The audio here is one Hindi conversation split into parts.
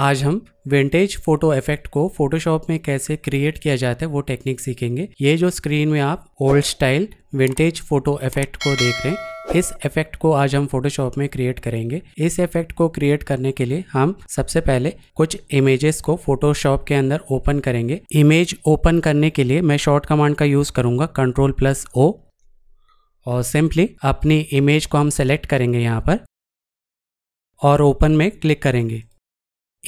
आज हम विंटेज फोटो इफेक्ट को फोटोशॉप में कैसे क्रिएट किया जाता है वो टेक्निक सीखेंगे ये जो स्क्रीन में आप old style vintage photo effect को देख रहे हैं इस इफेक्ट को आज हम फोटोशॉप में क्रिएट करेंगे इस इफेक्ट को क्रिएट करने के लिए हम सबसे पहले कुछ इमेजेस को फोटोशॉप के अंदर ओपन करेंगे इमेज ओपन करने के लिए मैं शॉर्ट कमांड का यूज़ करूँगा कंट्रोल प्लस ओ और सिंपली अपनी इमेज को हम सेलेक्ट करेंगे यहाँ पर और ओपन में क्लिक करेंगे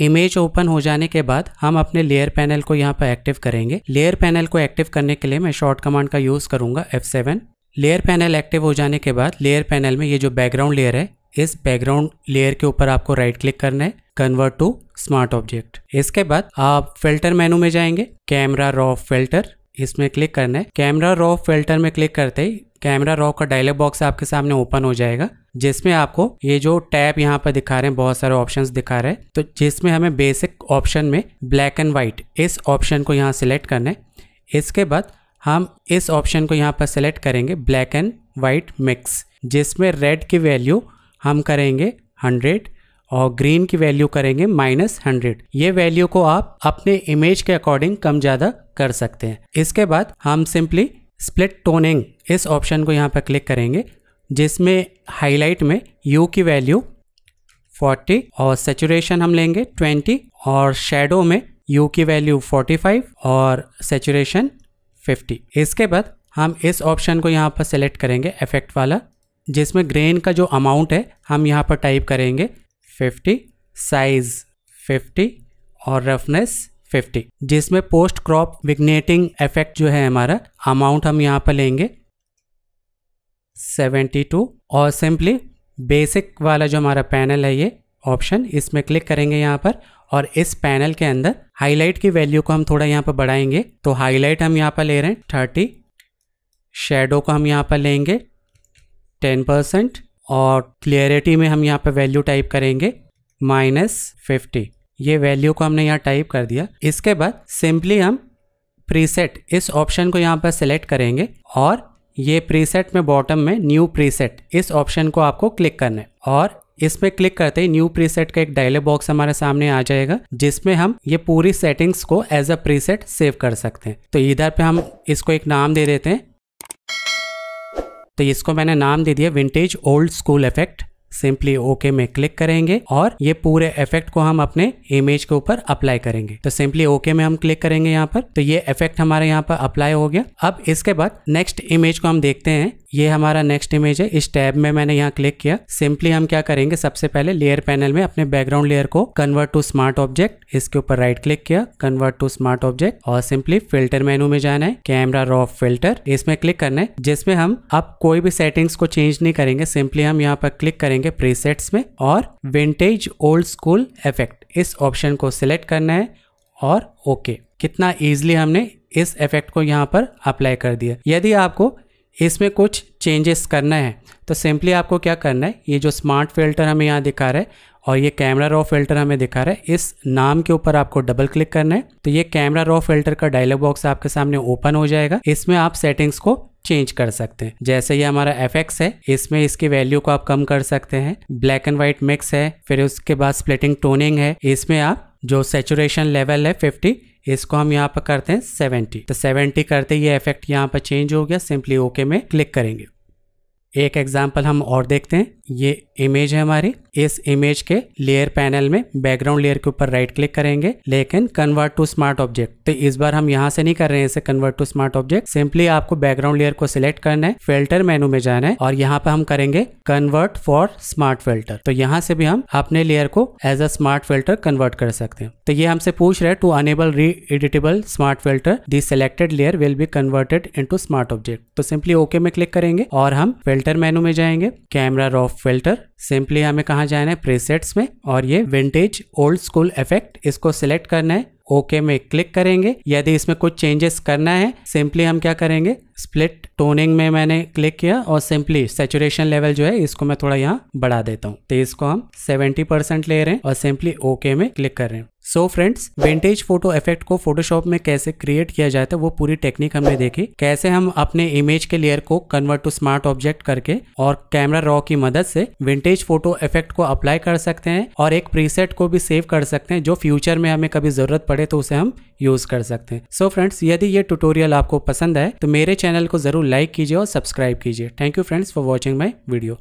इमेज ओपन हो जाने के बाद हम अपने लेयर पैनल को यहाँ पर एक्टिव करेंगे लेयर पैनल को एक्टिव करने के लिए मैं शॉर्ट कमांड का use F F7 layer panel active हो जाने के बाद लेयर पैनल में ये जो बैकग्राउंड लेयर है इस बैकग्राउंड लेयर के ऊपर आपको राइट क्लिक करना है कन्वर्ट टू स्मार्ट ऑब्जेक्ट इसके बाद आप फिल्टर मेनू में जाएंगे कैमरा रॉ फिल्टर इसमें क्लिक करना है कैमरा रॉ फिल्टर में क्लिक करते ही कैमरा रॉ का डायलॉग बॉक्स आपके सामने ओपन हो जाएगा जिसमें आपको ये जो टैब यहाँ पर दिखा रहे हैं बहुत सारे ऑप्शंस दिखा रहे हैं तो जिसमें हमें बेसिक ऑप्शन में ब्लैक एंड वाइट इस ऑप्शन को यहाँ सेलेक्ट करना है इसके बाद हम इस ऑप्शन को यहाँ पर सिलेक्ट करेंगे ब्लैक एंड वाइट मिक्स जिसमें रेड की वैल्यू हम करेंगे हंड्रेड और ग्रीन की वैल्यू करेंगे माइनस हंड्रेड ये वैल्यू को आप अपने इमेज के अकॉर्डिंग कम ज़्यादा कर सकते हैं इसके बाद हम सिंपली स्प्लिट टोनिंग इस ऑप्शन को यहाँ पर क्लिक करेंगे जिसमें हाईलाइट में यू की वैल्यू 40 और सेचुरेशन हम लेंगे 20 और शेडो में यू की वैल्यू 45 और सेचुरेशन 50 इसके बाद हम इस ऑप्शन को यहाँ पर सेलेक्ट करेंगे इफेक्ट वाला जिसमें ग्रेन का जो अमाउंट है हम यहाँ पर टाइप करेंगे 50 साइज 50 और रफनेस 50 जिसमें पोस्ट क्रॉप विग्नेटिंग इफेक्ट जो है हमारा अमाउंट हम यहाँ पर लेंगे 72 और सिंपली बेसिक वाला जो हमारा पैनल है ये ऑप्शन इसमें क्लिक करेंगे यहाँ पर और इस पैनल के अंदर हाईलाइट की वैल्यू को हम थोड़ा यहाँ पर बढ़ाएंगे तो हाईलाइट हम यहाँ पर ले रहे हैं थर्टी शेडो को हम यहाँ पर लेंगे टेन परसेंट और क्लियरिटी में हम यहाँ पे वैल्यू टाइप करेंगे माइनस फिफ्टी ये वैल्यू को हमने यहाँ टाइप कर दिया इसके बाद सिंपली हम प्रीसेट इस ऑप्शन को यहाँ पर सिलेक्ट करेंगे और ये प्रीसेट में बॉटम में न्यू प्रीसेट इस ऑप्शन को आपको क्लिक करना है और इसमें क्लिक करते ही न्यू प्रीसेट का एक डायलॉग बॉक्स हमारे सामने आ जाएगा जिसमें हम ये पूरी सेटिंग्स को एज अ प्रीसेट सेव कर सकते हैं तो इधर पे हम इसको एक नाम दे देते हैं तो इसको मैंने नाम दे दिया vintage old school effect simply okay में क्लिक करेंगे और ये पूरे इफेक्ट को हम अपने इमेज के ऊपर अप्लाई करेंगे तो सिंपली ओके में हम क्लिक करेंगे यहाँ पर तो ये इफेक्ट हमारे यहाँ पर अप्लाई हो गया अब इसके बाद नेक्स्ट इमेज को हम देखते हैं ये हमारा नेक्स्ट इमेज है इस टैब में मैंने यहाँ क्लिक किया सिंपली हम क्या करेंगे सबसे पहले लेयर पैनल में अपने बैकग्राउंड लेयर को कन्वर्ट टू स्मार्ट ऑब्जेक्ट इसके ऊपर राइट क्लिक किया कन्वर्ट टू स्मार्ट ऑब्जेक्ट और सिंपली फिल्टर मेनू में जाना है कैमरा रॉ फिल्टर इसमें क्लिक करना है जिसमें हम अब कोई भी सेटिंग्स को चेंज नहीं करेंगे सिंपली हम यहाँ पर क्लिक करेंगे प्रीसेट्स में और विंटेज ओल्ड स्कूल इफेक्ट इस ऑप्शन को सिलेक्ट करना है और ओके okay. कितना ईजिली हमने इस इफेक्ट को यहाँ पर अप्लाई कर दिया यदि आपको इसमें कुछ चेंजेस करना है तो सिंपली आपको क्या करना है ये जो स्मार्ट फिल्टर हमें यहाँ दिखा रहा है और ये कैमरा रॉ फिल्टर हमें दिखा रहा है इस नाम के ऊपर आपको डबल क्लिक करना है तो ये कैमरा रॉ फिल्टर का डायलॉग बॉक्स आपके सामने ओपन हो जाएगा इसमें आप सेटिंग्स को चेंज कर सकते हैं जैसे ये हमारा एफ है इसमें इसकी वैल्यू को आप कम कर सकते हैं ब्लैक एंड व्हाइट मिक्स है फिर उसके बाद स्प्लिटिंग टोनिंग है इसमें आप जो सेचुरेशन लेवल है फिफ्टी इसको हम यहाँ पर करते हैं सेवेंटी तो सेवेंटी करते ये इफेक्ट यहाँ पर चेंज हो गया सिंपली ओके में क्लिक करेंगे एक एग्जाम्पल हम और देखते हैं ये इमेज है हमारी इस इमेज के लेयर पैनल में बैकग्राउंड लेयर के ऊपर राइट क्लिक करेंगे लेकिन कन्वर्ट टू स्मार्ट ऑब्जेक्ट तो इस बार हम यहाँ से नहीं कर रहे हैं इसे convert to smart object simply आपको बैकग्राउंड लेयर को सिलेक्ट करना है फिल्टर मेनू में जाना है और यहाँ पे हम करेंगे कन्वर्ट फॉर स्मार्ट फिल्टर तो यहाँ से भी हम अपने लेयर को as a smart filter convert कर सकते हैं तो ये हमसे पूछ रहे to enable re editable smart filter the selected layer will be converted into smart object तो सिंपली ओके में क्लिक करेंगे और हम फिल्टर मेनू में जाएंगे camera raw of filter simply हमें कहाँ जाना है प्रीसेट्स में और ये विंटेज ओल्ड स्कूल इफेक्ट इसको सिलेक्ट करना है ओके okay में क्लिक करेंगे यदि इसमें कुछ चेंजेस करना है सिंपली हम क्या करेंगे स्प्लिट टोनिंग में मैंने क्लिक किया और सिंपली सेचुरेशन लेवल जो है इसको मैं थोड़ा यहाँ बढ़ा देता हूँ तो इसको हम 70 परसेंट ले रहे हैं और सिंपली ओके okay में क्लिक कर रहे हैं so friends vintage photo effect को फोटोशॉप में कैसे क्रिएट किया जाता तो है वो पूरी टेक्निक हमने देखी कैसे हम अपने इमेज के लेयर को कन्वर्ट टू स्मार्ट ऑब्जेक्ट करके और कैमरा रॉ की मदद से वेंटेज फोटो इफेक्ट को अप्लाई कर सकते हैं और एक प्रीसेट को भी सेव कर सकते हैं जो फ्यूचर में हमें कभी जरूरत पड़े तो उसे हम यूज कर सकते हैं सो फ्रेंड्स यदि ये ट्यूटोरियल आपको पसंद है तो मेरे चैनल को जरूर लाइक कीजिए और सब्सक्राइब कीजिए thank you friends for watching my video